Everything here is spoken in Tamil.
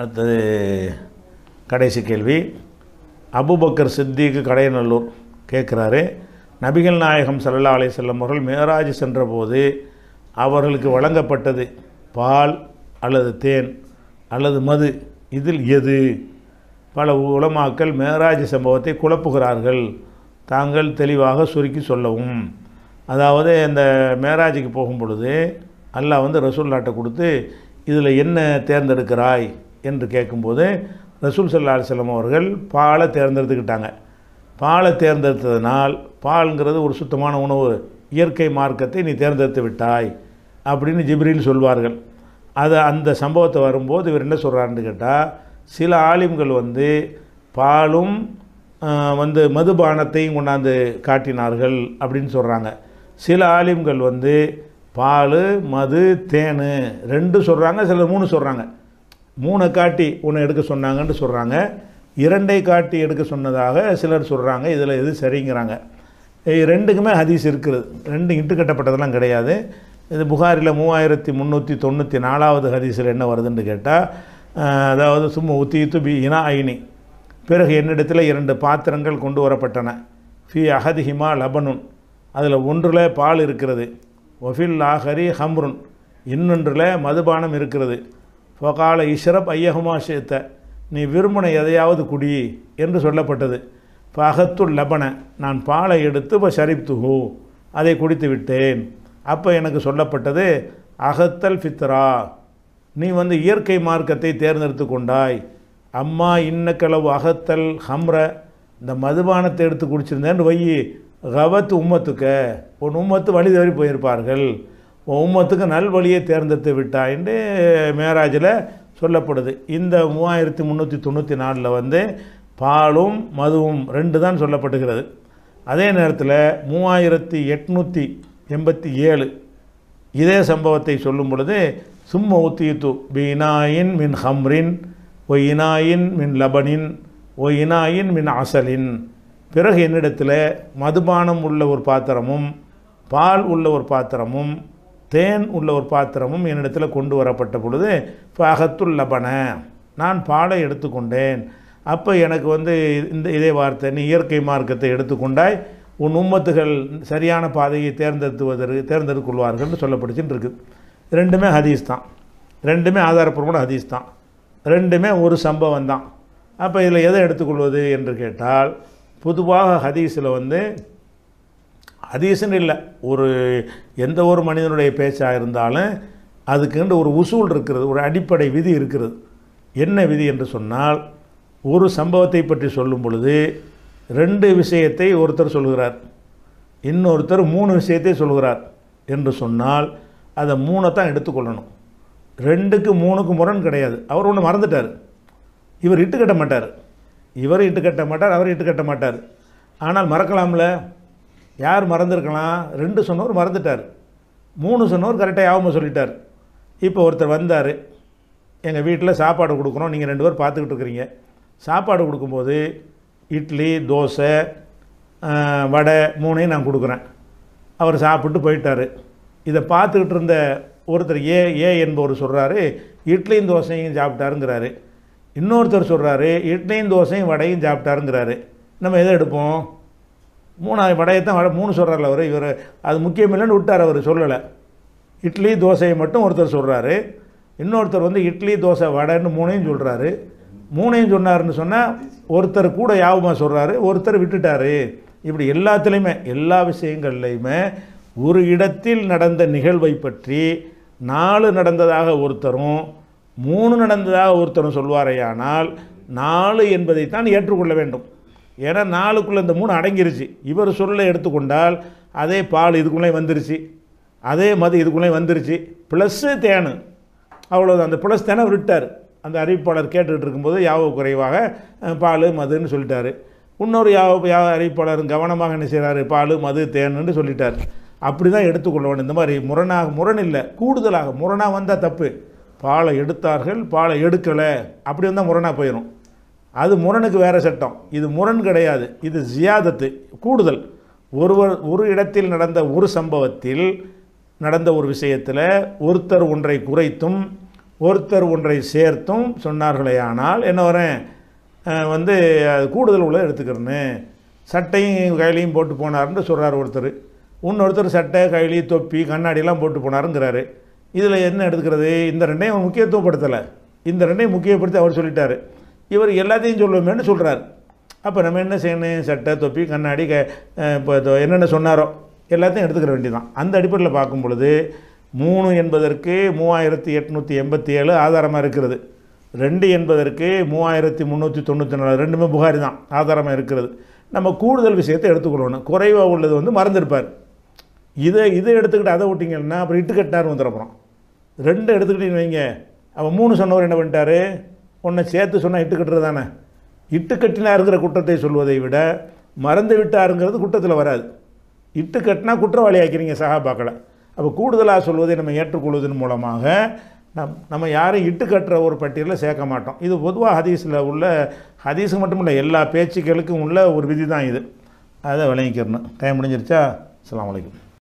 அடுத்தது கடைசி கேள்வி அபுபக்கர் சித்திக்கு கடையநல்லூர் கேட்குறாரு நபிகள் நாயகம் சல்லா அலை செல்லம் அவர்கள் மேராஜ் சென்றபோது அவர்களுக்கு வழங்கப்பட்டது பால் அல்லது தேன் அல்லது மது இதில் எது பல உலமாக்கள் மேராஜ் சம்பவத்தை குழப்புகிறார்கள் தாங்கள் தெளிவாக சுருக்கி சொல்லவும் அதாவது இந்த மேராஜுக்கு போகும் பொழுது அல்லாஹ் வந்து ரசூல்லாட்டை கொடுத்து இதில் என்ன தேர்ந்தெடுக்கிறாய் என்று கேட்கும்போது ரசூல் சல்லா அலிஸ்லாம் அவர்கள் பாலை தேர்ந்தெடுத்துக்கிட்டாங்க பாலை தேர்ந்தெடுத்ததுனால் பால்ங்கிறது ஒரு சுத்தமான உணவு இயற்கை மார்க்கத்தை நீ தேர்ந்தெடுத்து விட்டாய் அப்படின்னு ஜிப்ரில் சொல்வார்கள் அது அந்த சம்பவத்தை வரும்போது இவர் என்ன சொல்கிறாருன்னு கேட்டால் சில ஆலிம்கள் வந்து பாலும் வந்து மதுபானத்தையும் கொண்டாந்து காட்டினார்கள் அப்படின்னு சொல்கிறாங்க சில ஆலிம்கள் வந்து பால் மது தேன் ரெண்டு சொல்கிறாங்க சிலர் மூணு சொல்கிறாங்க மூணை காட்டி ஒன்று எடுக்க சொன்னாங்கன்னு சொல்கிறாங்க இரண்டை காட்டி எடுக்க சொன்னதாக சிலர் சொல்கிறாங்க இதில் எது சரிங்கிறாங்க ரெண்டுக்குமே ஹதீஸ் இருக்கிறது ரெண்டு இட்டுக்கட்டப்பட்டதெல்லாம் கிடையாது இது புகாரில் மூவாயிரத்தி முந்நூற்றி தொண்ணூற்றி நாலாவது ஹதீஸில் என்ன வருதுன்னு கேட்டால் அதாவது சும்மா உத்தீத்து பி இனா ஐனி பிறகு என்னிடத்தில் இரண்டு பாத்திரங்கள் கொண்டு வரப்பட்டன ஃபி அகதிஹிமா ஹிமா லபனுன் அதில் ஒன்றில் பால் இருக்கிறது ஒஃபில் லாகரி ஹம்ருன் இன்னொன்றில் மதுபானம் இருக்கிறது ஃபகால இஷரப் ஐயகுமா சேத்த நீ விரும்பின எதையாவது குடி என்று சொல்லப்பட்டது ஃபகத்துள் லபன நான் பாலை எடுத்து இப்போ ஹூ அதை குடித்து விட்டேன் அப்போ எனக்கு சொல்லப்பட்டது அகத்தல் ஃபித்ரா நீ வந்து இயற்கை மார்க்கத்தை தேர்ந்தெடுத்து கொண்டாய் அம்மா இன்னக்களவு அகத்தல் ஹம்ர இந்த மதுபானத்தை எடுத்து குடிச்சிருந்தேன்னு வை கவத்து உம்மத்துக்க உன் உம்மத்து வழி தவறி போயிருப்பார்கள் உம்மத்துக்கு நல்வழியை தேர்ந்தெடுத்து விட்டாயின்னு மேராஜில் சொல்லப்படுது இந்த மூவாயிரத்தி முந்நூற்றி தொண்ணூற்றி நாலில் வந்து பாலும் மதுவும் ரெண்டு தான் சொல்லப்படுகிறது அதே நேரத்தில் மூவாயிரத்தி எட்நூற்றி எண்பத்தி ஏழு இதே சம்பவத்தை சொல்லும் பொழுது சும்ம உத்தியுத்து பி இனாயின் மின் ஹம்ரின் ஓ இனாயின் மின் லபனின் ஓ இனாயின் மின் அசலின் பிறகு என்னிடத்தில் மதுபானம் உள்ள ஒரு பாத்திரமும் பால் உள்ள ஒரு பாத்திரமும் தேன் உள்ள ஒரு பாத்திரமும் என்னிடத்தில் கொண்டு வரப்பட்ட பொழுது அகத்துள் லபன நான் பாலை எடுத்துக்கொண்டேன் அப்போ எனக்கு வந்து இந்த இதே வார்த்தை நீ இயற்கை மார்க்கத்தை எடுத்துக்கொண்டாய் உன் உம்மத்துகள் சரியான பாதையை தேர்ந்தெடுத்துவதற்கு தேர்ந்தெடுத்து கொள்வார்கள்னு சொல்லப்படுச்சுன்னு இருக்குது ரெண்டுமே ஹதீஸ் தான் ரெண்டுமே ஆதாரப்பூர்வமான ஹதீஸ் தான் ரெண்டுமே ஒரு சம்பவம் தான் அப்போ இதில் எதை எடுத்துக்கொள்வது என்று கேட்டால் பொதுவாக ஹதீஸில் வந்து ஹதீஸ்னு இல்லை ஒரு எந்த ஒரு மனிதனுடைய பேச்சாக இருந்தாலும் அதுக்குண்டு ஒரு உசூல் இருக்கிறது ஒரு அடிப்படை விதி இருக்கிறது என்ன விதி என்று சொன்னால் ஒரு சம்பவத்தை பற்றி சொல்லும் பொழுது ரெண்டு விஷயத்தை ஒருத்தர் சொல்கிறார் இன்னொருத்தர் மூணு விஷயத்தை சொல்கிறார் என்று சொன்னால் அதை மூணை தான் எடுத்துக்கொள்ளணும் ரெண்டுக்கு மூணுக்கு முரண் கிடையாது அவர் ஒன்று மறந்துட்டார் இவர் இட்டு கட்ட மாட்டார் இவர் இட்டு கட்ட மாட்டார் அவர் இட்டு கட்ட மாட்டார் ஆனால் மறக்கலாம்ல யார் மறந்துருக்கலாம் ரெண்டு சொன்னவர் மறந்துட்டார் மூணு சொன்னவர் கரெக்டாக யாவும் சொல்லிட்டார் இப்போ ஒருத்தர் வந்தார் எங்கள் வீட்டில் சாப்பாடு கொடுக்குறோம் நீங்கள் ரெண்டு பேர் பார்த்துக்கிட்டு இருக்கிறீங்க சாப்பாடு கொடுக்கும்போது இட்லி தோசை வடை மூணையும் நான் கொடுக்குறேன் அவர் சாப்பிட்டு போயிட்டார் இதை பார்த்துக்கிட்டு இருந்த ஒருத்தர் ஏ ஏ என்பவர் சொல்கிறாரு இட்லியும் தோசையும் சாப்பிட்டாருங்கிறாரு இன்னொருத்தர் சொல்கிறாரு இட்லியும் தோசையும் வடையும் சாப்பிட்டாருங்கிறாரு நம்ம எதை எடுப்போம் மூணாவது வட மூணு சொல்கிறார் அவர் இவர் அது முக்கியமில்லைன்னு விட்டார் அவர் சொல்லலை இட்லி தோசையை மட்டும் ஒருத்தர் சொல்கிறாரு இன்னொருத்தர் வந்து இட்லி தோசை வடைன்னு மூணையும் சொல்கிறாரு மூணையும் சொன்னார்ன்னு சொன்னால் ஒருத்தர் கூட யாபமாக சொல்கிறாரு ஒருத்தர் விட்டுட்டார் இப்படி எல்லாத்துலேயுமே எல்லா விஷயங்கள்லையுமே ஒரு இடத்தில் நடந்த நிகழ்வை பற்றி நாலு நடந்ததாக ஒருத்தரும் மூணு நடந்ததாக ஒருத்தரும் சொல்வாரையானால் நாலு என்பதைத்தான் ஏற்றுக்கொள்ள வேண்டும் ஏன்னா நாளுக்குள்ளே இந்த மூணு அடங்கிருச்சு இவர் சொல்லலை எடுத்துக்கொண்டால் அதே பால் இதுக்குள்ளேயும் வந்துருச்சு அதே மது இதுக்குள்ளே வந்துருச்சு ப்ளஸ்ஸு தேனு அவ்வளோ அந்த ப்ளஸ் தேனை விட்டார் அந்த அறிவிப்பாளர் கேட்டுகிட்டு இருக்கும்போது யாவோ குறைவாக பால் மதுன்னு சொல்லிட்டார் இன்னொரு யாவ யாவ அறிவிப்பாளர் கவனமாக என்ன செய்கிறாரு பால் மது தேனுன்னு சொல்லிட்டார் அப்படி தான் எடுத்துக்கொள்ளவன் இந்த மாதிரி முரணாக முரண் இல்லை கூடுதலாக முரணாக வந்தால் தப்பு பாலை எடுத்தார்கள் பாலை எடுக்கலை அப்படி வந்தால் முரணாக போயிடும் அது முரணுக்கு வேறு சட்டம் இது முரண் கிடையாது இது ஜியாதத்து கூடுதல் ஒருவர் ஒரு இடத்தில் நடந்த ஒரு சம்பவத்தில் நடந்த ஒரு விஷயத்தில் ஒருத்தர் ஒன்றை குறைத்தும் ஒருத்தர் ஒன்றை சேர்த்தும் சொன்னார்களே ஆனால் என்ன வரேன் வந்து அது கூடுதல் உள்ள எடுத்துக்கிறேன்னு சட்டையும் கையிலையும் போட்டு போனார்னு சொல்கிறார் ஒருத்தர் இன்னொருத்தர் சட்டை கைலி தொப்பி கண்ணாடியெல்லாம் போட்டு போனாருங்கிறாரு இதில் என்ன எடுத்துக்கிறது இந்த ரெண்டையும் முக்கியத்துவப்படுத்தலை இந்த ரெண்டையும் முக்கியப்படுத்தி அவர் சொல்லிட்டார் இவர் எல்லாத்தையும் சொல்லுவேன்னு சொல்கிறார் அப்போ நம்ம என்ன செய்யணும் சட்டை தொப்பி கண்ணாடி க இப்போ என்னென்ன சொன்னாரோ எல்லாத்தையும் எடுத்துக்கிற வேண்டியதான் அந்த அடிப்படையில் பார்க்கும் பொழுது மூணு என்பதற்கு மூவாயிரத்தி எட்நூற்றி எண்பத்தி ஏழு ஆதாரமாக இருக்கிறது ரெண்டு என்பதற்கு மூவாயிரத்தி முந்நூற்றி தொண்ணூற்றி நாலு ரெண்டுமே புகாரி தான் ஆதாரமாக இருக்கிறது நம்ம கூடுதல் விஷயத்தை எடுத்துக்கொள்ளணும் குறைவாக உள்ளது வந்து மறந்துருப்பார் இதை இதை எடுத்துக்கிட்டு அதை விட்டிங்கன்னா அப்புறம் இட்டுக்கட்டார் வந்துடுறப்புறம் ரெண்டு எடுத்துக்கிட்டீங்கன்னு வைங்க அவன் மூணு சொன்னவர் என்ன பண்ணிட்டாரு உன்னை சேர்த்து சொன்னால் இட்டுக்கட்டுறது தானே இட்டுக்கட்டினாருங்கிற குற்றத்தை சொல்வதை விட மறந்து விட்டாருங்கிறது குற்றத்தில் வராது இட்டு கட்டினா குற்றவாளி ஆக்கிறீங்க சகாபாக்களை அப்போ கூடுதலாக சொல்வதை நம்ம ஏற்றுக்கொள்வதன் மூலமாக நம் நம்ம யாரும் இட்டு கட்டுற ஒரு பட்டியலில் சேர்க்க மாட்டோம் இது பொதுவாக ஹதீஸில் உள்ள ஹதீஸு மட்டும் இல்லை எல்லா பேச்சுக்களுக்கும் உள்ள ஒரு விதி தான் இது அதை விளங்கிக்கிறணும் டைம் முடிஞ்சிருச்சா அலாம் வலைக்கம்